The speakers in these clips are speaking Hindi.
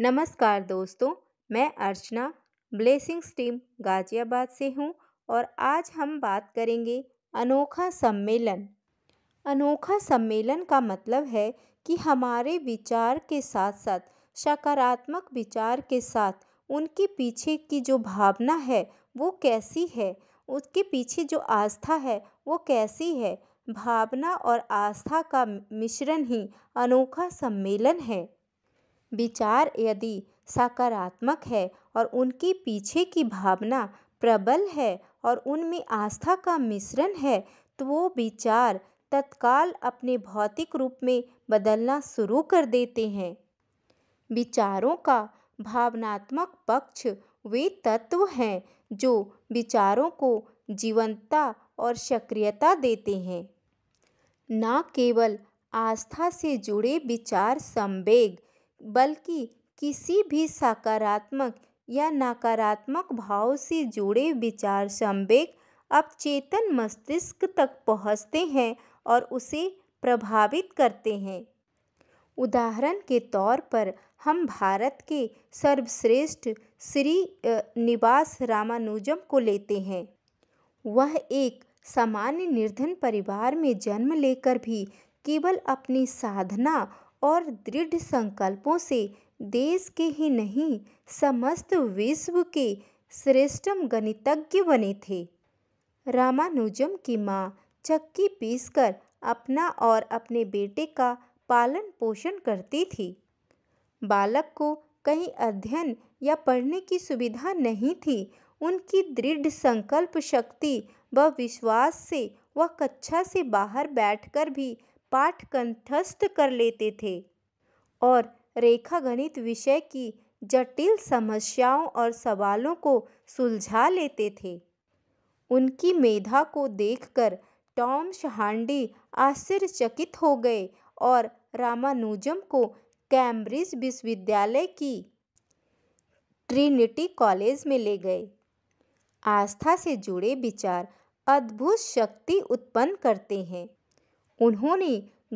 नमस्कार दोस्तों मैं अर्चना ब्लेसिंग्स टीम गाजियाबाद से हूँ और आज हम बात करेंगे अनोखा सम्मेलन अनोखा सम्मेलन का मतलब है कि हमारे विचार के साथ साथ सकारात्मक विचार के साथ उनके पीछे की जो भावना है वो कैसी है उसके पीछे जो आस्था है वो कैसी है भावना और आस्था का मिश्रण ही अनोखा सम्मेलन है विचार यदि सकारात्मक है और उनके पीछे की भावना प्रबल है और उनमें आस्था का मिश्रण है तो वो विचार तत्काल अपने भौतिक रूप में बदलना शुरू कर देते हैं विचारों का भावनात्मक पक्ष वे तत्व हैं जो विचारों को जीवंतता और सक्रियता देते हैं न केवल आस्था से जुड़े विचार संवेग बल्कि किसी भी सकारात्मक या नकारात्मक भाव से जुड़े विचार संवेग अब चेतन मस्तिष्क तक पहुंचते हैं और उसे प्रभावित करते हैं उदाहरण के तौर पर हम भारत के सर्वश्रेष्ठ श्री निवास रामानुजम को लेते हैं वह एक सामान्य निर्धन परिवार में जन्म लेकर भी केवल अपनी साधना और दृढ़ संकल्पों से देश के ही नहीं समस्त विश्व के श्रेष्ठम गणितज्ञ बने थे रामानुजम की माँ चक्की पीसकर अपना और अपने बेटे का पालन पोषण करती थी बालक को कहीं अध्ययन या पढ़ने की सुविधा नहीं थी उनकी दृढ़ संकल्प शक्ति व विश्वास से वह कक्षा से बाहर बैठकर भी पाठ कंठस्थ कर लेते थे और रेखा गणित विषय की जटिल समस्याओं और सवालों को सुलझा लेते थे उनकी मेधा को देखकर टॉम शहांडी आश्चर्यचकित हो गए और रामानुजम को कैम्ब्रिज विश्वविद्यालय की ट्रिनिटी कॉलेज में ले गए आस्था से जुड़े विचार अद्भुत शक्ति उत्पन्न करते हैं उन्होंने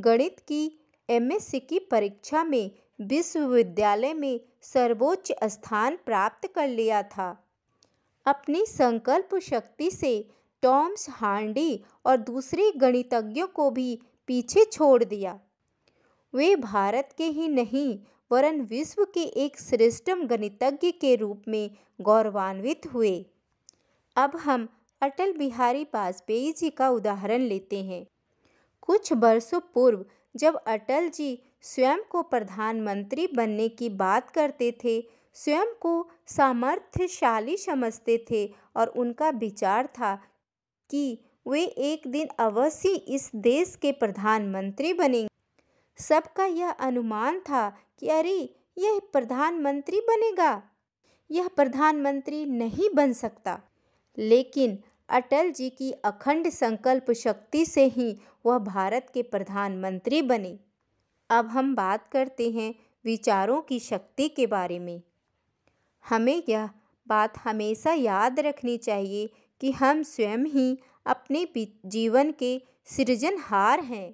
गणित की एमएससी की परीक्षा में विश्वविद्यालय में सर्वोच्च स्थान प्राप्त कर लिया था अपनी संकल्प शक्ति से टॉम्स हांडी और दूसरे गणितज्ञों को भी पीछे छोड़ दिया वे भारत के ही नहीं वरन विश्व के एक श्रेष्ठम गणितज्ञ के रूप में गौरवान्वित हुए अब हम अटल बिहारी वाजपेयी जी का उदाहरण लेते हैं कुछ वर्षों पूर्व जब अटल जी स्वयं को प्रधानमंत्री बनने की बात करते थे स्वयं को सामर्थ्यशाली समझते थे और उनका विचार था कि वे एक दिन अवश्य इस देश के प्रधानमंत्री बनेंगे सबका यह अनुमान था कि अरे यह प्रधानमंत्री बनेगा यह प्रधानमंत्री नहीं बन सकता लेकिन अटल जी की अखंड संकल्प शक्ति से ही वह भारत के प्रधानमंत्री बने अब हम बात करते हैं विचारों की शक्ति के बारे में हमें यह बात हमेशा याद रखनी चाहिए कि हम स्वयं ही अपने जीवन के सृजनहार हैं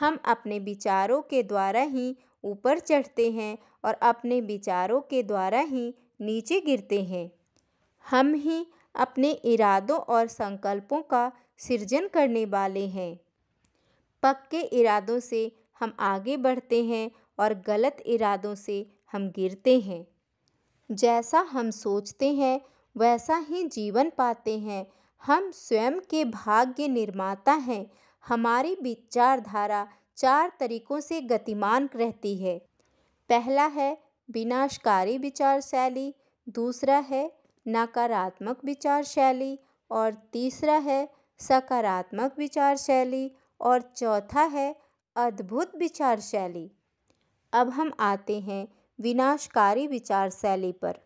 हम अपने विचारों के द्वारा ही ऊपर चढ़ते हैं और अपने विचारों के द्वारा ही नीचे गिरते हैं हम ही अपने इरादों और संकल्पों का सृजन करने वाले हैं पक्के इरादों से हम आगे बढ़ते हैं और गलत इरादों से हम गिरते हैं जैसा हम सोचते हैं वैसा ही जीवन पाते हैं हम स्वयं के भाग्य निर्माता हैं हमारी विचारधारा चार तरीकों से गतिमान रहती है पहला है विनाशकारी विचार शैली दूसरा है नकारात्मक विचार शैली और तीसरा है सकारात्मक विचार शैली और चौथा है अद्भुत विचार शैली अब हम आते हैं विनाशकारी विचार शैली पर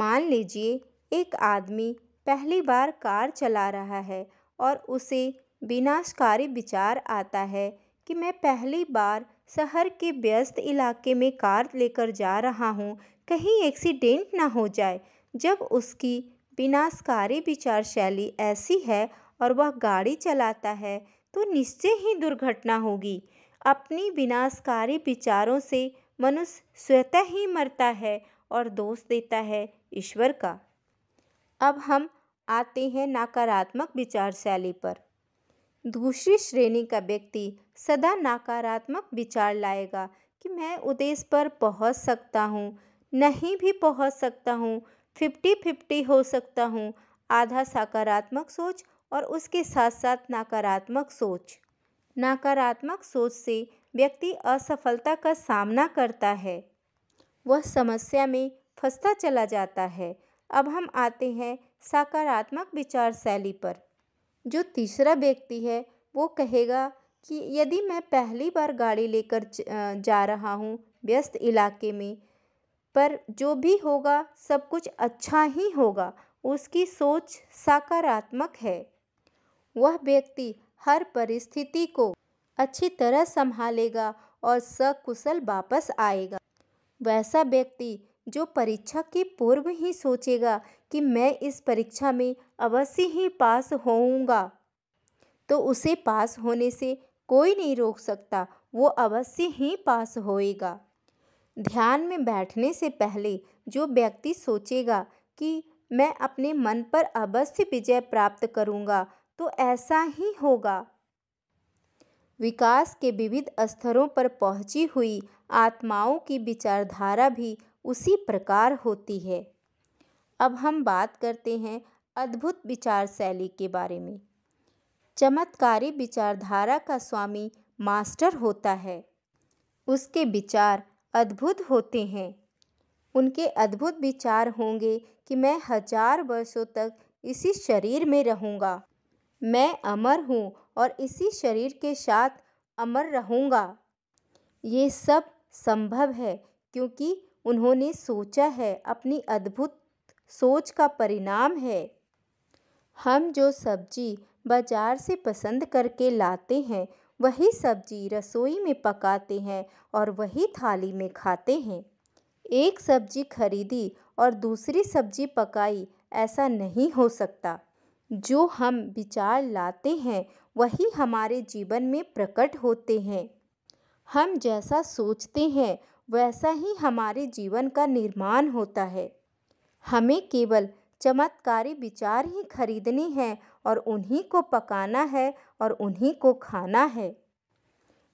मान लीजिए एक आदमी पहली बार कार चला रहा है और उसे विनाशकारी विचार आता है कि मैं पहली बार शहर के व्यस्त इलाके में कार लेकर जा रहा हूँ कहीं एक्सीडेंट ना हो जाए जब उसकी विनाशकारी विचार शैली ऐसी है और वह गाड़ी चलाता है तो निश्चय ही दुर्घटना होगी अपनी विनाशकारी विचारों से मनुष्य स्वतः ही मरता है और दोष देता है ईश्वर का अब हम आते हैं नकारात्मक विचार शैली पर दूसरी श्रेणी का व्यक्ति सदा नकारात्मक विचार लाएगा कि मैं उदेश पर पहुंच सकता हूं, नहीं भी पहुंच सकता हूं, फिफ्टी फिफ्टी हो सकता हूँ आधा सकारात्मक सोच और उसके साथ साथ नकारात्मक सोच नकारात्मक सोच से व्यक्ति असफलता का सामना करता है वह समस्या में फंसता चला जाता है अब हम आते हैं सकारात्मक विचार शैली पर जो तीसरा व्यक्ति है वो कहेगा कि यदि मैं पहली बार गाड़ी लेकर जा रहा हूँ व्यस्त इलाके में पर जो भी होगा सब कुछ अच्छा ही होगा उसकी सोच सकारात्मक है वह व्यक्ति हर परिस्थिति को अच्छी तरह संभालेगा और सकुशल वापस आएगा वैसा व्यक्ति जो परीक्षा के पूर्व ही सोचेगा कि मैं इस परीक्षा में अवश्य ही पास होऊंगा तो उसे पास होने से कोई नहीं रोक सकता वो अवश्य ही पास होएगा ध्यान में बैठने से पहले जो व्यक्ति सोचेगा कि मैं अपने मन पर अवश्य विजय प्राप्त करूंगा तो ऐसा ही होगा विकास के विविध स्तरों पर पहुंची हुई आत्माओं की विचारधारा भी उसी प्रकार होती है अब हम बात करते हैं अद्भुत विचार शैली के बारे में चमत्कारी विचारधारा का स्वामी मास्टर होता है उसके विचार अद्भुत होते हैं उनके अद्भुत विचार होंगे कि मैं हजार वर्षों तक इसी शरीर में रहूँगा मैं अमर हूँ और इसी शरीर के साथ अमर रहूँगा ये सब संभव है क्योंकि उन्होंने सोचा है अपनी अद्भुत सोच का परिणाम है हम जो सब्जी बाजार से पसंद करके लाते हैं वही सब्जी रसोई में पकाते हैं और वही थाली में खाते हैं एक सब्जी खरीदी और दूसरी सब्जी पकाई ऐसा नहीं हो सकता जो हम विचार लाते हैं वही हमारे जीवन में प्रकट होते हैं हम जैसा सोचते हैं वैसा ही हमारे जीवन का निर्माण होता है हमें केवल चमत्कारी विचार ही खरीदने हैं और उन्हीं को पकाना है और उन्हीं को खाना है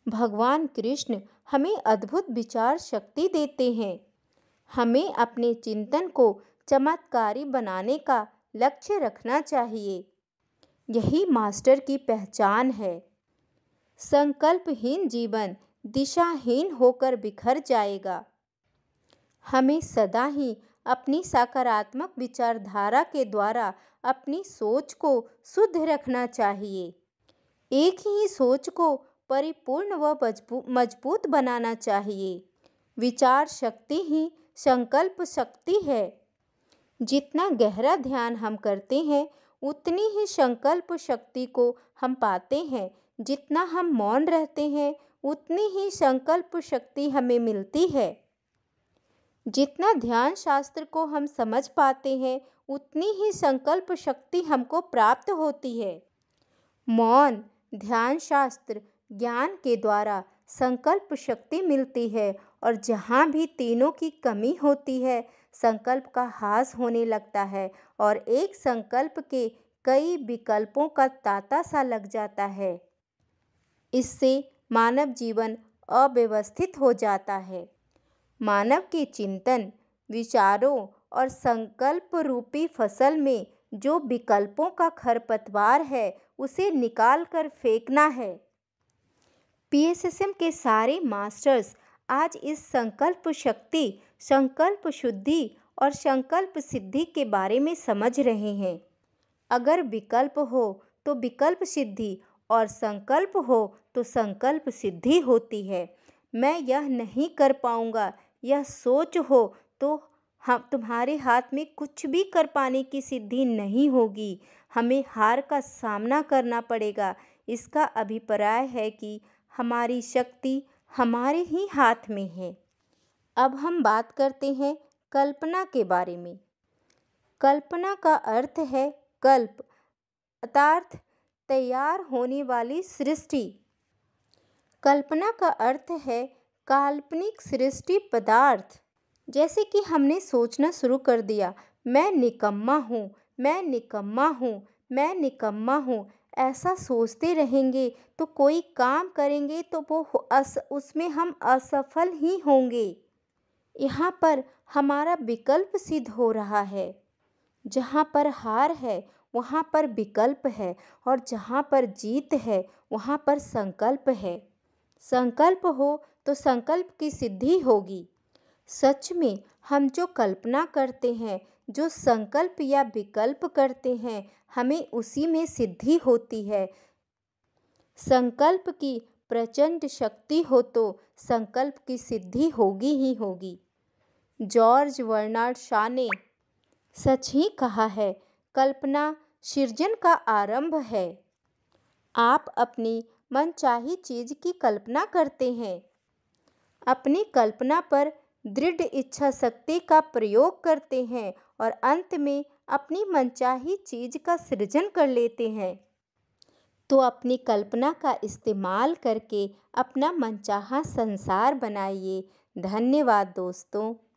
भगवान कृष्ण हमें अद्भुत विचार शक्ति देते हैं हमें अपने चिंतन को चमत्कारी बनाने का लक्ष्य रखना चाहिए यही मास्टर की पहचान है संकल्पहीन जीवन दिशाहीन होकर बिखर जाएगा हमें सदा ही अपनी सकारात्मक विचारधारा के द्वारा अपनी सोच को शुद्ध रखना चाहिए एक ही सोच को परिपूर्ण व मजबूत बनाना चाहिए विचार शक्ति ही संकल्प शक्ति है जितना गहरा ध्यान हम करते हैं उतनी ही संकल्प शक्ति को हम पाते हैं जितना हम मौन रहते हैं उतनी ही संकल्प शक्ति हमें मिलती है जितना ध्यान शास्त्र को हम समझ पाते हैं उतनी ही संकल्प शक्ति हमको प्राप्त होती है मौन ध्यान शास्त्र ज्ञान के द्वारा संकल्प शक्ति मिलती है और जहाँ भी तीनों की कमी होती है संकल्प का हास होने लगता है और एक संकल्प के कई विकल्पों का ताता सा लग जाता है इससे मानव जीवन अव्यवस्थित हो जाता है मानव के चिंतन विचारों और संकल्प रूपी फसल में जो विकल्पों का खरपतवार है उसे निकाल कर फेंकना है पीएसएसएम के सारे मास्टर्स आज इस संकल्प शक्ति संकल्प शुद्धि और संकल्प सिद्धि के बारे में समझ रहे हैं अगर विकल्प हो तो विकल्प सिद्धि और संकल्प हो तो संकल्प सिद्धि होती है मैं यह नहीं कर पाऊँगा यह सोच हो तो हम तुम्हारे हाथ में कुछ भी कर पाने की सिद्धि नहीं होगी हमें हार का सामना करना पड़ेगा इसका अभिप्राय है कि हमारी शक्ति हमारे ही हाथ में है अब हम बात करते हैं कल्पना के बारे में कल्पना का अर्थ है कल्प अर्थार्थ तैयार होने वाली सृष्टि कल्पना का अर्थ है काल्पनिक सृष्टि पदार्थ जैसे कि हमने सोचना शुरू कर दिया मैं निकम्मा हूँ मैं निकम्मा हूँ मैं निकम्मा हूँ ऐसा सोचते रहेंगे तो कोई काम करेंगे तो वो अस उसमें हम असफल ही होंगे यहाँ पर हमारा विकल्प सिद्ध हो रहा है जहाँ पर हार है वहाँ पर विकल्प है और जहाँ पर जीत है वहाँ पर संकल्प है संकल्प हो तो संकल्प की सिद्धि होगी सच में हम जो कल्पना करते हैं जो संकल्प या विकल्प करते हैं हमें उसी में सिद्धि होती है संकल्प की प्रचंड शक्ति हो तो संकल्प की सिद्धि होगी ही होगी जॉर्ज वर्नार्ड शाह ने सच ही कहा है कल्पना सृजन का आरंभ है आप अपनी मनचाही चीज की कल्पना करते हैं अपनी कल्पना पर दृढ़ इच्छा शक्ति का प्रयोग करते हैं और अंत में अपनी मनचाही चीज़ का सृजन कर लेते हैं तो अपनी कल्पना का इस्तेमाल करके अपना मनचाहा संसार बनाइए धन्यवाद दोस्तों